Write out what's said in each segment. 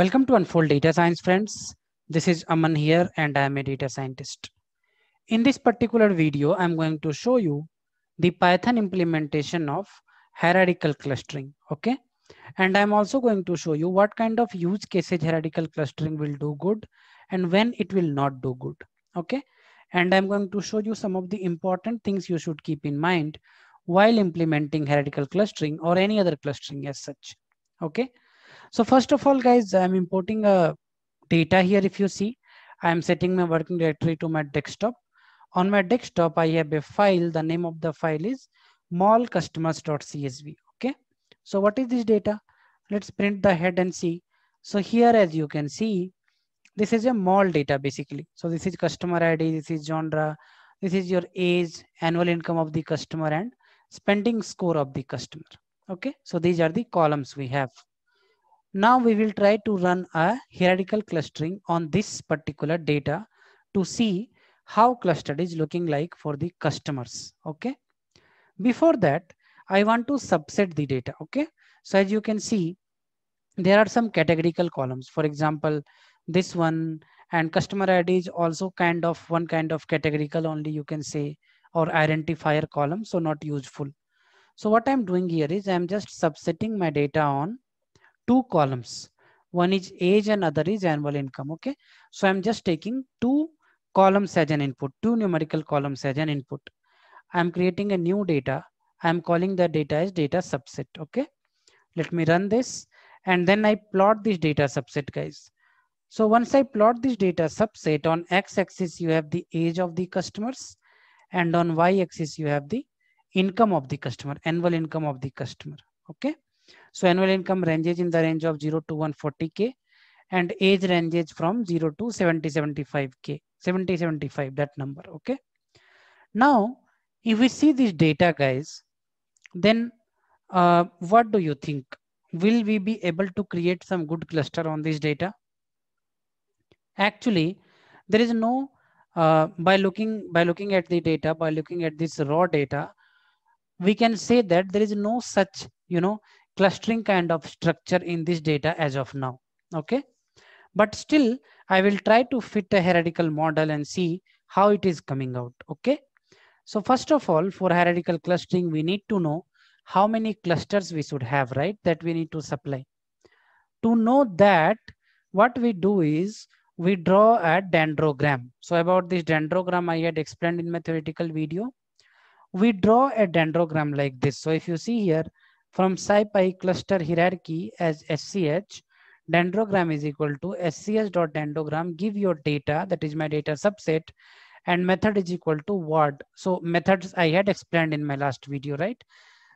Welcome to Unfold Data Science, friends. This is Aman here, and I am a data scientist. In this particular video, I'm going to show you the Python implementation of hierarchical clustering, okay? And I'm also going to show you what kind of use cases hierarchical clustering will do good and when it will not do good, okay? And I'm going to show you some of the important things you should keep in mind while implementing hierarchical clustering or any other clustering as such, okay? So first of all, guys, I'm importing a uh, data here. If you see, I'm setting my working directory to my desktop. On my desktop, I have a file. The name of the file is mallcustomers.csv. Okay. So what is this data? Let's print the head and see. So here, as you can see, this is a mall data basically. So this is customer ID, this is genre, this is your age, annual income of the customer and spending score of the customer. Okay. So these are the columns we have. Now we will try to run a hierarchical clustering on this particular data to see how clustered is looking like for the customers. Okay. Before that, I want to subset the data. Okay. So as you can see, there are some categorical columns. For example, this one and customer ID is also kind of one kind of categorical only you can say or identifier column. So not useful. So what I'm doing here is I'm just subsetting my data on two columns. One is age and other is annual income. Okay. So I'm just taking two columns as an input, two numerical columns as an input. I'm creating a new data. I'm calling the data as data subset. Okay. Let me run this. And then I plot this data subset guys. So once I plot this data subset on x-axis, you have the age of the customers and on y-axis, you have the income of the customer, annual income of the customer. Okay. So annual income ranges in the range of 0 to 140K and age ranges from 0 to 70, 75K, 70, 75, that number, okay? Now, if we see this data, guys, then uh, what do you think? Will we be able to create some good cluster on this data? Actually, there is no uh, by looking by looking at the data by looking at this raw data we can say that there is no such you know clustering kind of structure in this data as of now. Okay. But still, I will try to fit a hierarchical model and see how it is coming out. Okay. So first of all, for hierarchical clustering, we need to know how many clusters we should have, right? That we need to supply. To know that, what we do is we draw a dendrogram. So about this dendrogram, I had explained in my theoretical video. We draw a dendrogram like this. So if you see here, from SciPy pi cluster hierarchy as SCH, dendrogram is equal to SCH dot dendrogram. Give your data, that is my data subset, and method is equal to word. So methods I had explained in my last video, right?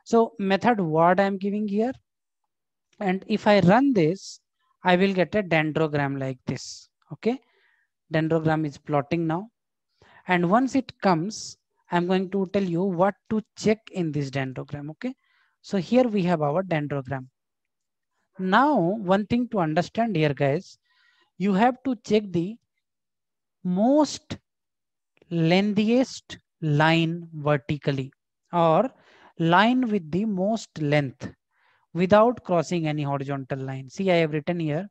So method word I'm giving here. And if I run this, I will get a dendrogram like this. Okay. Dendrogram is plotting now. And once it comes, I'm going to tell you what to check in this dendrogram. Okay. So here we have our dendrogram. Now, one thing to understand here, guys, you have to check the most lengthiest line vertically or line with the most length without crossing any horizontal line. See, I have written here,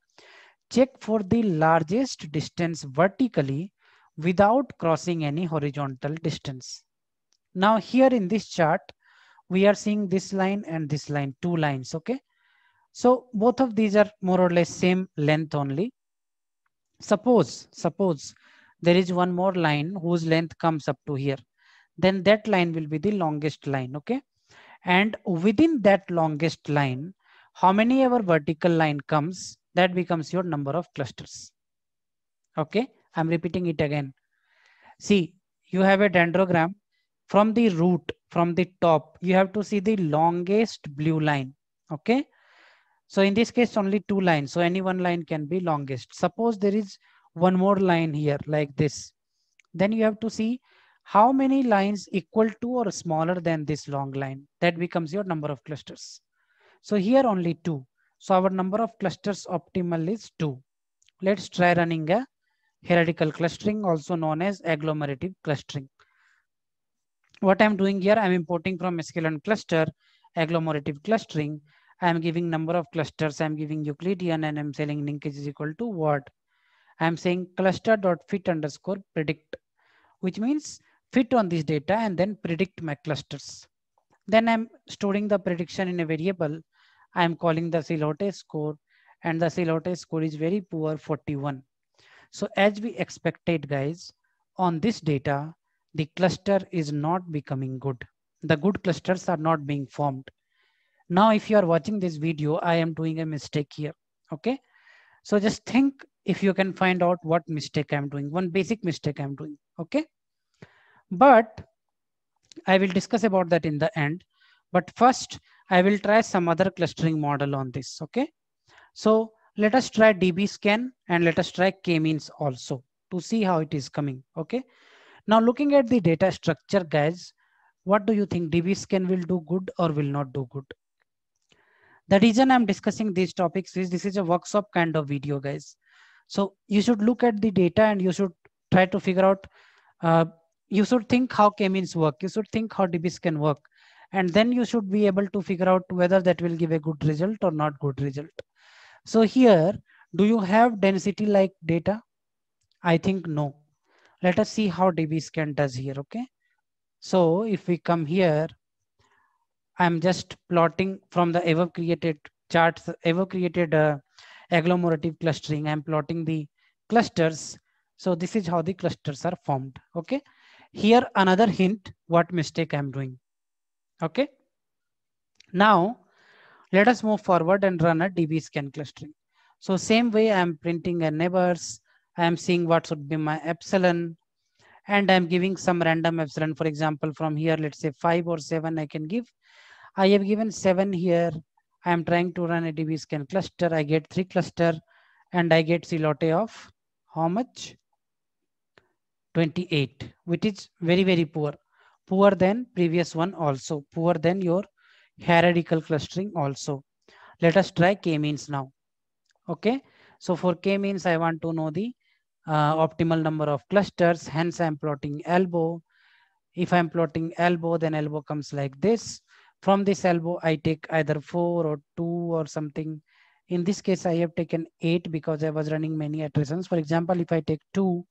check for the largest distance vertically without crossing any horizontal distance. Now here in this chart, we are seeing this line and this line, two lines, okay? So both of these are more or less same length only. Suppose, suppose there is one more line whose length comes up to here, then that line will be the longest line, okay? And within that longest line, how many ever vertical line comes, that becomes your number of clusters. Okay, I'm repeating it again. See, you have a dendrogram from the root from the top you have to see the longest blue line okay so in this case only two lines so any one line can be longest suppose there is one more line here like this then you have to see how many lines equal to or smaller than this long line that becomes your number of clusters so here only two so our number of clusters optimal is two let's try running a hierarchical clustering also known as agglomerative clustering what I'm doing here, I'm importing from sklearn cluster, agglomerative clustering. I'm giving number of clusters. I'm giving Euclidean and I'm saying linkage is equal to what? I'm saying cluster dot fit underscore predict, which means fit on this data and then predict my clusters. Then I'm storing the prediction in a variable. I'm calling the Silote score and the Silote score is very poor 41. So as we expected guys, on this data, the cluster is not becoming good. The good clusters are not being formed. Now, if you are watching this video, I am doing a mistake here. Okay. So just think if you can find out what mistake I'm doing, one basic mistake I'm doing. Okay. But I will discuss about that in the end. But first, I will try some other clustering model on this. Okay. So let us try DB scan and let us try k-means also to see how it is coming. Okay. Now looking at the data structure, guys, what do you think DBScan will do good or will not do good? The reason I'm discussing these topics is this is a workshop kind of video, guys. So you should look at the data and you should try to figure out, uh, you should think how K-means work. You should think how DBScan work. And then you should be able to figure out whether that will give a good result or not good result. So here, do you have density like data? I think no. Let us see how DB scan does here, okay? So if we come here, I'm just plotting from the above created charts, ever created uh, agglomerative clustering. I'm plotting the clusters. So this is how the clusters are formed, okay? Here another hint, what mistake I'm doing, okay? Now, let us move forward and run a DB scan clustering. So same way I'm printing a neighbors, I am seeing what should be my epsilon and I'm giving some random epsilon. For example, from here, let's say five or seven, I can give. I have given seven here. I'm trying to run a DB scan cluster. I get three cluster and I get silote of how much? 28, which is very, very poor. Poor than previous one also. Poor than your hierarchical clustering also. Let us try K-means now. Okay. So for K-means, I want to know the uh, optimal number of clusters. Hence, I'm plotting elbow. If I'm plotting elbow, then elbow comes like this. From this elbow, I take either four or two or something. In this case, I have taken eight because I was running many iterations. For example, if I take two,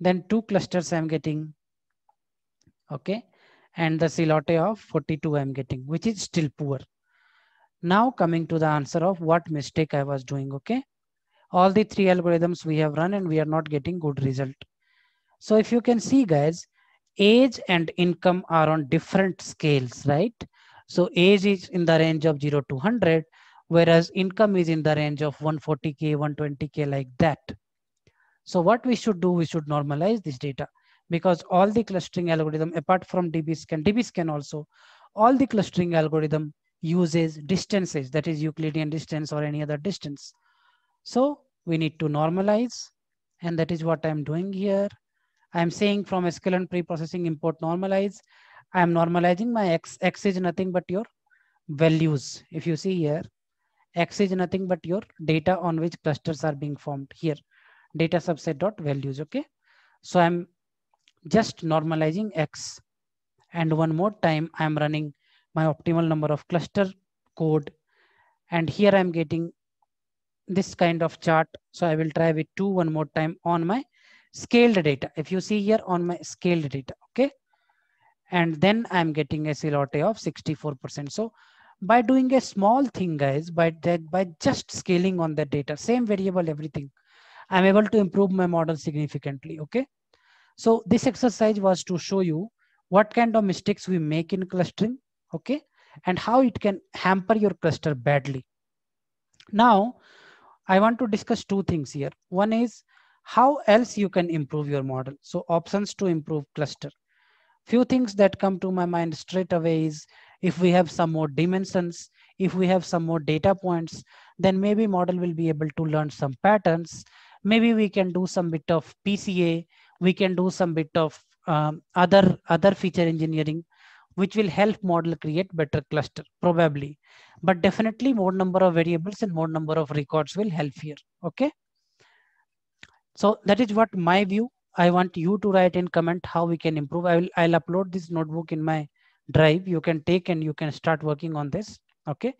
then two clusters I'm getting. Okay. And the silote of 42 I'm getting, which is still poor. Now coming to the answer of what mistake I was doing. Okay all the three algorithms we have run and we are not getting good result. So if you can see guys, age and income are on different scales, right? So age is in the range of 0 to 100, whereas income is in the range of 140K, 120K like that. So what we should do, we should normalize this data because all the clustering algorithm apart from dbScan, dbScan also, all the clustering algorithm uses distances, that is Euclidean distance or any other distance. So we need to normalize and that is what I'm doing here. I'm saying from SQL and preprocessing import normalize. I'm normalizing my X, X is nothing but your values. If you see here, X is nothing but your data on which clusters are being formed here. Data subset dot values, okay? So I'm just normalizing X. And one more time, I'm running my optimal number of cluster code. And here I'm getting this kind of chart. So I will try with two one more time on my scaled data. If you see here on my scaled data, okay. And then I'm getting a silote of 64%. So by doing a small thing guys, by that, by just scaling on the data, same variable, everything, I'm able to improve my model significantly, okay. So this exercise was to show you what kind of mistakes we make in clustering, okay, and how it can hamper your cluster badly. Now, I want to discuss two things here. One is how else you can improve your model. So options to improve cluster. Few things that come to my mind straight away is if we have some more dimensions, if we have some more data points, then maybe model will be able to learn some patterns. Maybe we can do some bit of PCA. We can do some bit of um, other, other feature engineering, which will help model create better cluster, probably but definitely more number of variables and more number of records will help here. Okay. So that is what my view. I want you to write in comment how we can improve. I will, I'll upload this notebook in my drive. You can take and you can start working on this. Okay.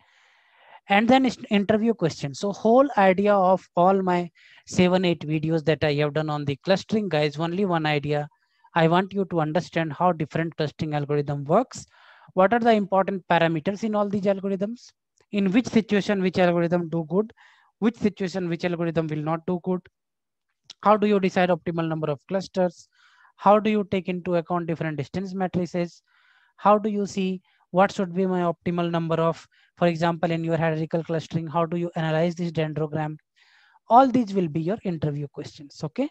And then interview questions. So whole idea of all my seven, eight videos that I have done on the clustering guys, only one idea. I want you to understand how different clustering algorithm works what are the important parameters in all these algorithms in which situation which algorithm do good which situation which algorithm will not do good how do you decide optimal number of clusters how do you take into account different distance matrices how do you see what should be my optimal number of for example in your hierarchical clustering how do you analyze this dendrogram all these will be your interview questions okay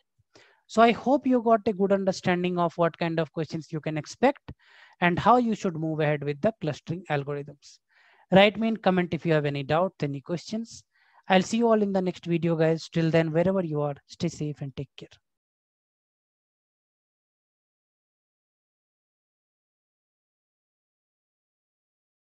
so i hope you got a good understanding of what kind of questions you can expect and how you should move ahead with the clustering algorithms. Write me in comment if you have any doubt, any questions. I'll see you all in the next video, guys. Till then, wherever you are, stay safe and take care.